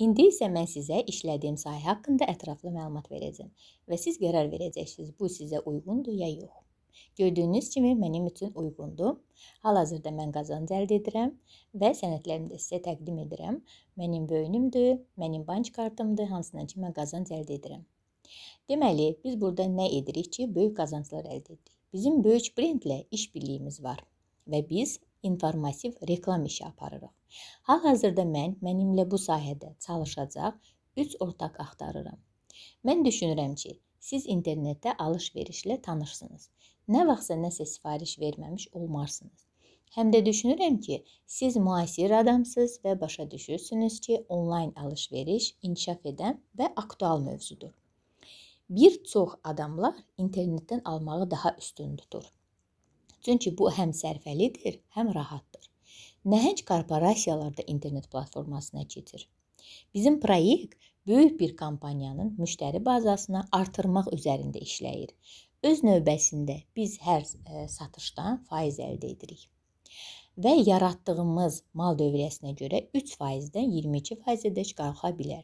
İndi isə mən sizə işlədiyim sahə haqqında ətraflı məlumat verəcəm və siz qərar verəcəksiniz bu sizə uyğundur ya yox. Gördüyünüz kimi mənim üçün uyğundur. Hal-hazırda mən qazanc əldə edirəm və sənədlərimi də sizə təqdim edirəm. Mənim böyünümdür, mənim bank kartımdır, hansından ki mən qazanc əldə edirəm. Deməli, biz burada nə edirik ki, böyük qazanclar əldə edirik. Bizim böyük brendlə işbirliyimiz var və biz informativ reklam işi aparırıq. Hal-hazırda mən mənimlə bu sahədə çalışacaq 3 ortaq axtarıram. Mən düşünürəm ki, siz internetdə alış-verişlə tanışsınız. Nə vaxtsa nəsə sifariş verməmiş olmarsınız. Həm də düşünürəm ki, siz müasir adamsınız və başa düşürsünüz ki, onlayn alış-veriş inkişaf edən və aktual mövzudur. Bir çox adamlar internetdən almağı daha üstün tutur. Çünki bu həm sərfəlidir, həm rahatdır. Nəhəng korporasiyalarda internet platformasına keçir. Bizim proyekt böyük bir kampaniyanın müştəri bazasını artırmaq üzərində işləyir. Öz növbəsində biz hər e, satışdan faiz əldə edirik. Və yaratdığımız mal dövriyyəsinə görə 3%-dən 22%-ədək qalxa bilər.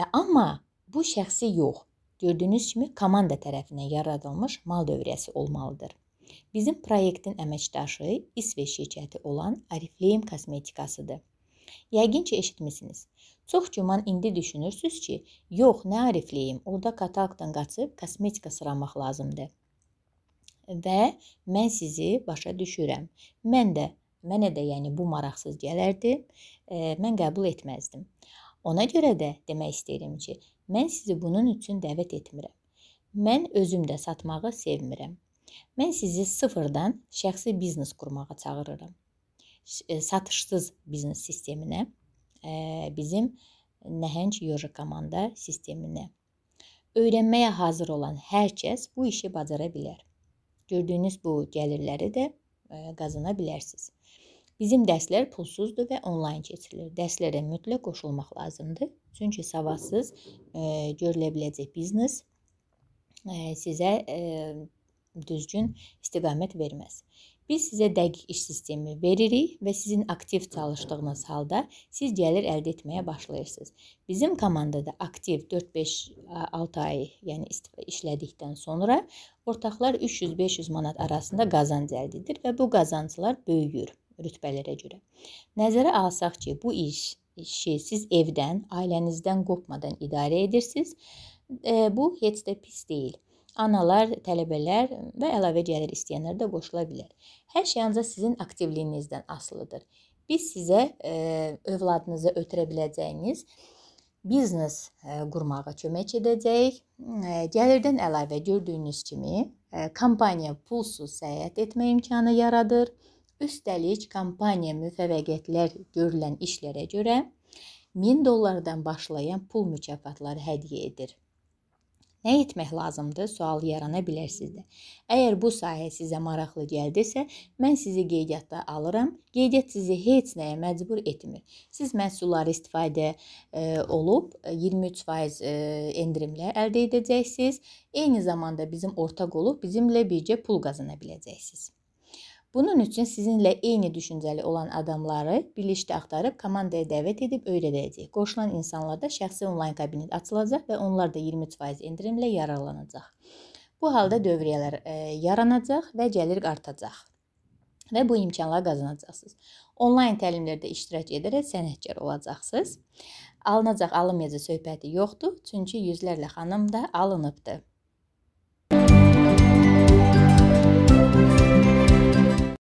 E, amma bu şəxsi yox, gördüyünüz kimi komanda tərəfindən yaradılmış mal dövriyyəsi olmalıdır. Bizim proyektin əməkdaşı İsveç şirkəti olan Oriflame kosmetikasıdır. Yəqin ki, eşitmisiniz. Çox güman indi düşünürsüz ki, yox, nə Oriflame, orada kataqdan qaçıb kosmetika sıramaq lazımdır. Və mən sizi başa düşürəm. Mən də Mənə də yəni bu maraqsız gələrdi. E, mən qəbul etməzdim. Ona görə də demək istəyirəm ki, mən sizi bunun üçün dəvət etmirəm. Mən özüm də satmağı sevmirəm. Mən sizi sıfırdan şəxsi biznes qurmağa çağırıram. E, satışsız biznes sisteminə, e, bizim nəhəng yurj komanda sisteminə. Öyrənməyə hazır olan hər kəs bu işi bacara bilər. Gördüyünüz bu gəlirləri də e, qazana bilərsiniz. Bizim dərslər pulsuzdur və onlayn keçirilir. Dərslərə mütləq qoşulmaq lazımdır. Çünki savadsız e, görülə biləcək biznes e, sizə e, düzgün istiqamət verməz. Biz sizə dəqiq iş sistemi veririk və sizin aktiv çalışdığınız halda siz gəlir əldə etməyə başlayırsınız. Bizim komandada aktiv 4-5-6 ay, yəni işlədikdən sonra ortaqlar 300-500 manat arasında qazanc əldə edir və bu qazanclar böyüyür rütbələrə görə. Nəzərə alsaq ki, bu iş işi siz evdən, ailənizdən qopmadan idarə edirsiniz. E, bu heç də pis deyil analar, tələbələr və əlavə gəlir istəyənlər də qoşula bilər. Hər şey ancaq sizin aktivliyinizdən asılıdır. Biz sizə ə, e, övladınızı ötürə biləcəyiniz biznes e, qurmağa kömək edəcəyik. E, gəlirdən əlavə gördüyünüz kimi kompaniya pulsuz səyahət etmə imkanı yaradır. Üstəlik kompaniya müvəffəqiyyətlər görülən işlərə görə 1000 dollardan başlayan pul mükafatları hədiyyə edir. Nə etmək lazımdır? Sual yarana bilər sizdə. Əgər bu sahə sizə maraqlı gəldisə, mən sizi qeydiyyatda alıram. Qeydiyyat sizi heç nəyə məcbur etmir. Siz məhsulları istifadə e, olub 23% e, e endirimlə əldə edəcəksiniz. Eyni zamanda bizim ortaq olub bizimlə bircə pul qazana biləcəksiniz. Bunun üçün sizinlə eyni düşüncəli olan adamları birlikdə axtarıb komandaya dəvət edib öyrədəcəyik. Qoşulan insanlarda şəxsi onlayn kabinet açılacaq və onlar da 23% endirimlə yararlanacaq. Bu halda dövriyyələr e, yaranacaq və gəlir artacaq və bu imkanları qazanacaqsınız. Onlayn təlimlərdə iştirak edərək sənətkar olacaqsınız. Alınacaq alınmayacaq söhbəti yoxdur, çünki yüzlərlə xanım da alınıbdı.